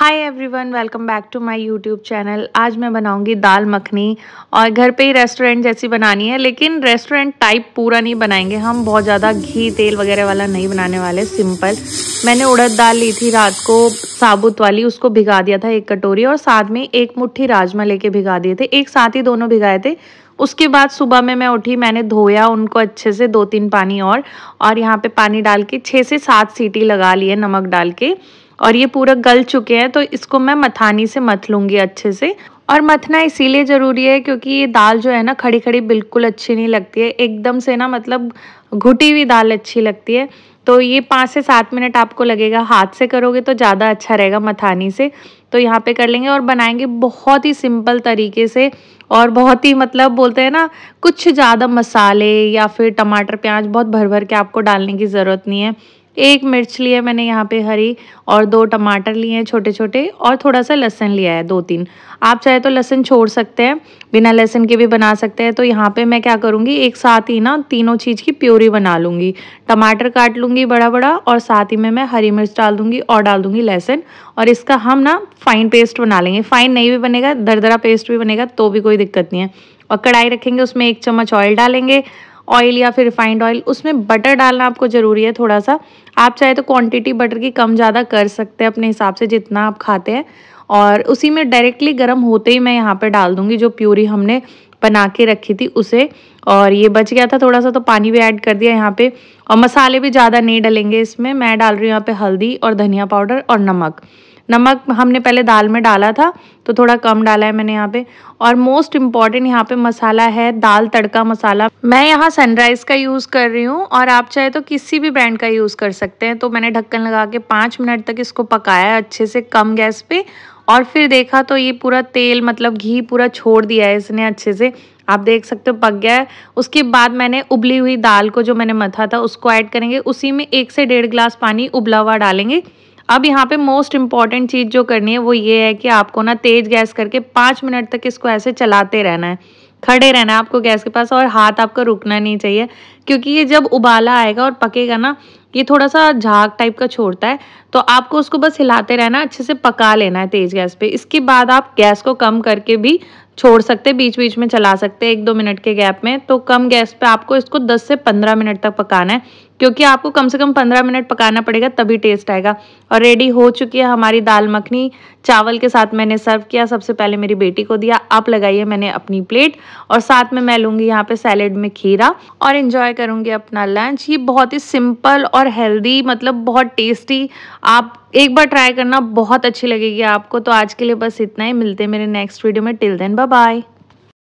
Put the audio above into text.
hi everyone welcome back to my YouTube channel आज मैं बनाऊंगी दाल मखनी और घर पे ही रेस्टोरेंट जैसी बनानी है लेकिन रेस्टोरेंट टाइप पूरा नहीं बनाएंगे हम बहुत ज़्यादा घी तेल वगैरह वाला नहीं बनाने वाले सिंपल मैंने उड़द दाल ली थी रात को साबुत वाली उसको भिगा दिया था एक कटोरी और साथ में एक मुठ्ठी राजमा लेके भिगा दिए थे एक साथ ही दोनों भिगाए थे उसके बाद सुबह में मैं उठी मैंने धोया उनको अच्छे से दो तीन पानी और और यहाँ पे पानी डाल के छः से सात सीटी लगा लिए नमक डाल के और ये पूरा गल चुके हैं तो इसको मैं मथानी से मथ लूँगी अच्छे से और मथना इसीलिए ज़रूरी है क्योंकि ये दाल जो है ना खड़ी खड़ी बिल्कुल अच्छी नहीं लगती है एकदम से ना मतलब घुटी हुई दाल अच्छी लगती है तो ये पाँच से सात मिनट आपको लगेगा हाथ से करोगे तो ज़्यादा अच्छा रहेगा मथानी से तो यहाँ पे कर लेंगे और बनाएंगे बहुत ही सिंपल तरीके से और बहुत ही मतलब बोलते हैं ना कुछ ज़्यादा मसाले या फिर टमाटर प्याज बहुत भर भर के आपको डालने की ज़रूरत नहीं है एक मिर्च लिया मैंने यहाँ पे हरी और दो टमाटर लिए हैं छोटे छोटे और थोड़ा सा लहसन लिया है दो तीन आप चाहे तो लहसन छोड़ सकते हैं बिना लहसन के भी बना सकते हैं तो यहाँ पे मैं क्या करूँगी एक साथ ही ना तीनों चीज़ की प्योरी बना लूँगी टमाटर काट लूँगी बड़ा बड़ा और साथ ही में मैं हरी मिर्च डाल दूँगी और डाल दूँगी लहसन और इसका हम ना फाइन पेस्ट बना लेंगे फाइन नहीं भी बनेगा दरदरा पेस्ट भी बनेगा तो भी कोई दिक्कत नहीं है और कढ़ाई रखेंगे उसमें एक चम्मच ऑयल डालेंगे ऑयल या फिर रिफाइंड ऑयल उसमें बटर डालना आपको ज़रूरी है थोड़ा सा आप चाहे तो क्वांटिटी बटर की कम ज़्यादा कर सकते हैं अपने हिसाब से जितना आप खाते हैं और उसी में डायरेक्टली गर्म होते ही मैं यहाँ पर डाल दूँगी जो प्यूरी हमने बना के रखी थी उसे और ये बच गया था थोड़ा सा तो पानी भी ऐड कर दिया यहाँ पे और मसाले भी ज़्यादा नहीं डलेंगे इसमें मैं डाल रही हूँ यहाँ पे हल्दी और धनिया पाउडर और नमक नमक हमने पहले दाल में डाला था तो थोड़ा कम डाला है मैंने यहाँ पे और मोस्ट इम्पॉर्टेंट यहाँ पे मसाला है दाल तड़का मसाला मैं यहाँ सनराइज़ का यूज़ कर रही हूँ और आप चाहे तो किसी भी ब्रांड का यूज़ कर सकते हैं तो मैंने ढक्कन लगा के पाँच मिनट तक इसको पकाया अच्छे से कम गैस पे और फिर देखा तो ये पूरा तेल मतलब घी पूरा छोड़ दिया है इसने अच्छे से आप देख सकते हो पक गया है उसके बाद मैंने उबली हुई दाल को जो मैंने मथा था उसको ऐड करेंगे उसी में एक से डेढ़ ग्लास पानी उबला हुआ डालेंगे अब यहाँ पे मोस्ट इंपॉर्टेंट चीज़ जो करनी है वो ये है कि आपको ना तेज़ गैस करके पाँच मिनट तक इसको ऐसे चलाते रहना है खड़े रहना है आपको गैस के पास और हाथ आपका रुकना नहीं चाहिए क्योंकि ये जब उबाला आएगा और पकेगा ना ये थोड़ा सा झाग टाइप का छोड़ता है तो आपको उसको बस हिलाते रहना अच्छे से पका लेना है तेज़ गैस पे इसके बाद आप गैस को कम करके भी छोड़ सकते बीच बीच में चला सकते एक दो मिनट के गैप में तो कम गैस पे आपको इसको 10 से 15 मिनट तक पकाना है क्योंकि आपको कम से कम पंद्रह मिनट पकाना पड़ेगा तभी टेस्ट आएगा और रेडी हो चुकी है हमारी दाल मखनी चावल के साथ मैंने सर्व किया सबसे पहले मेरी बेटी को दिया आप लगाइए मैंने अपनी प्लेट और साथ में मैं लूंगी यहाँ पे सैलेड में खीरा और इन्जॉय करूंगी अपना लंच ये बहुत ही सिंपल और हेल्दी मतलब बहुत टेस्टी आप एक बार ट्राई करना बहुत अच्छी लगेगी आपको तो आज के लिए बस इतना ही मिलते हैं मेरे नेक्स्ट वीडियो में टिल देन बाय